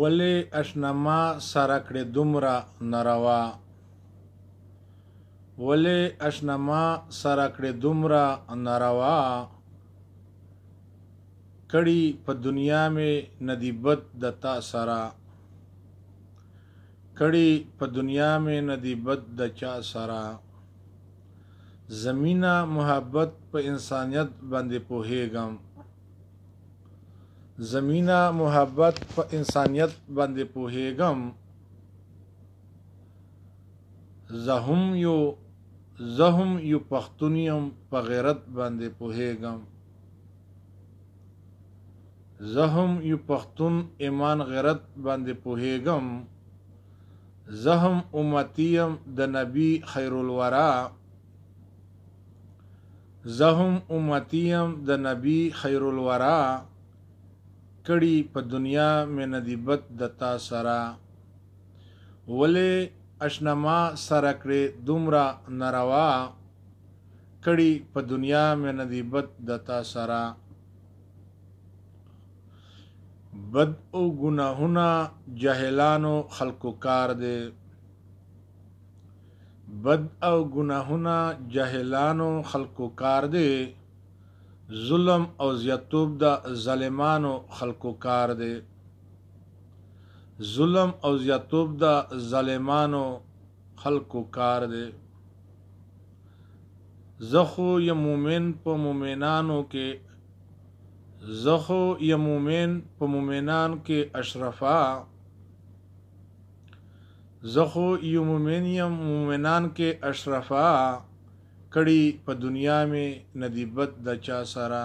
ولې اشنما سره کړې دومره ناروا ولې اشنما سره کړې دومره ناروا کړي په دنیا مې ندیبت د تا سره کړي په دنیا مې ندیبت د چا سره زمینه محبت په انسانیت باندې پوهیږم زمينه محبت په انسانيت باندې پوهېږم زهم یو زهم یو پښتونیم په غیرت باندې پوهېږم زهم یو پښتون ایمان غیرت باندې پوهېږم زهم امتیم د نبی خیرالورا زهم امتیم د نبی خیرالورا کړي په دنیا مې ندیبت د تا سره ولې اشنما سره کړې دومره ناروا کړي په دنیا مې ندیبت د تا سره بد او گناهونه جاهلانو خلقو کار دی بد او گناهونه جاهلانو خلقو کار دی ظلم او زیاتوب د ظالمانو خلکو کار دی ظلم او زیاتوب د ظالمانو خلکو کار دی زخو ی مومن په مومنانو کې زخو ی مومن په مومنان کې اشرفا زخو ی مومن ی مومنان کې اشرفا کړي په دنیا مې ندیبت د چا سره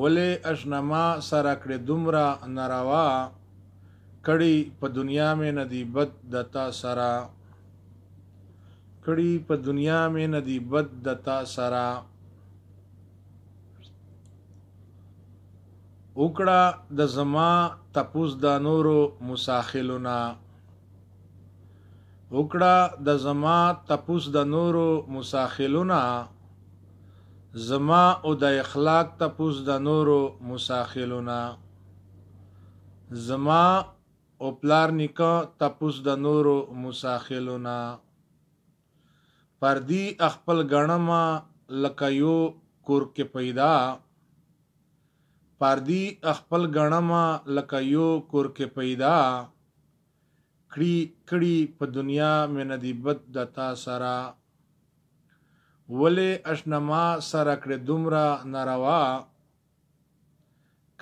ولې اشنما سره کړې دومره ناروا کړي په دنیا مې ندیبت د تا سره کړي په دنیا مې ندیبت د تا سره وکړه د زما تپوس د نورو مساخلونه وکړه د زما تپوس د نورو مساخلونه زما او د اخلاق تپوس د نورو مساخلونه زما او پلار نیکه تپوس د نورو مساخلونه پردی خپل غنما لکه یو کور کې پیدا پردی خپل غنما لکه یو کور کې پیدا کړي کړي په دنیا مې ندیبت د تا سره ولې اشنما سره کړې دومره ناروا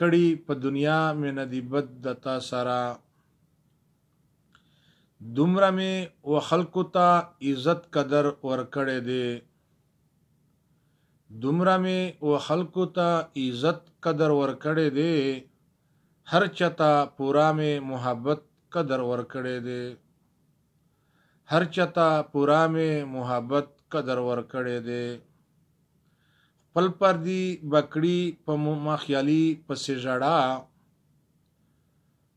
کړي په دنیا مې ندیبت د تا سره دومره مې و خلکو ته عزت قدر ورکړې دي دومره مې و خلکو ته عزت قدر ورکړې دي هر چتا پورا مې محبت قدر ورکړې دی هر چتا پورا مې محبت قدر ورکړې دی خپل پردي بکړي په ما خیالي پسې ژړا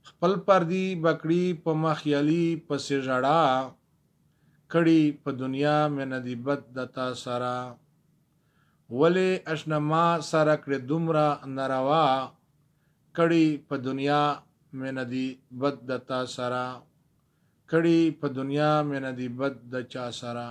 خپل پردي بکړي په ما خیالي پسې ژړا کړي په دنیا مې ندیبت د تا سره ولې اشنما سره کړې دومره ناروا کړي په دنیا من دی بد د تا سره کړي په دنیا من دی بد د چا سره